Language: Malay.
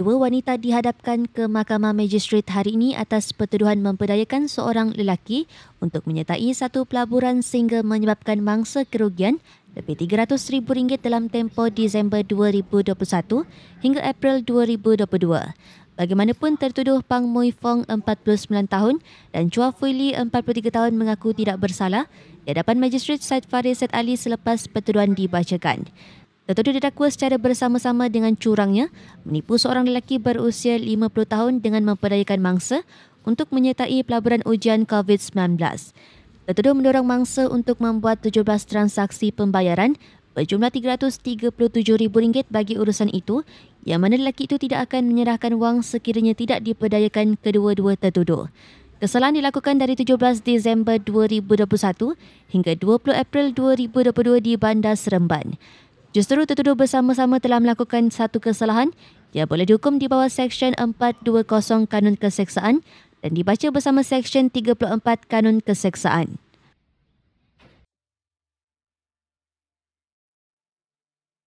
Dua wanita dihadapkan ke Mahkamah Magistrat hari ini atas pertuduhan memperdayakan seorang lelaki untuk menyertai satu pelaburan sehingga menyebabkan mangsa kerugian lebih rm ringgit dalam tempoh Disember 2021 hingga April 2022. Bagaimanapun tertuduh Pang Mui Fong 49 tahun dan Chua Fui Li 43 tahun mengaku tidak bersalah di hadapan majistret Syed Faris Said Ali selepas pertuduhan dibacakan tertuduh didakwa secara bersama-sama dengan curangnya menipu seorang lelaki berusia 50 tahun dengan memperdayakan mangsa untuk menyertai pelaburan ujian COVID-19. Tertuduh mendorong mangsa untuk membuat 17 transaksi pembayaran berjumlah RM337,000 bagi urusan itu yang mana lelaki itu tidak akan menyerahkan wang sekiranya tidak diperdayakan kedua-dua tertuduh. Kesalahan dilakukan dari 17 Disember 2021 hingga 20 April 2022 di Bandar Seremban. Justeru tertuduh bersama-sama telah melakukan satu kesalahan, dia boleh dihukum di bawah Seksyen 420 Kanun Keseksaan dan dibaca bersama Seksyen 34 Kanun Keseksaan.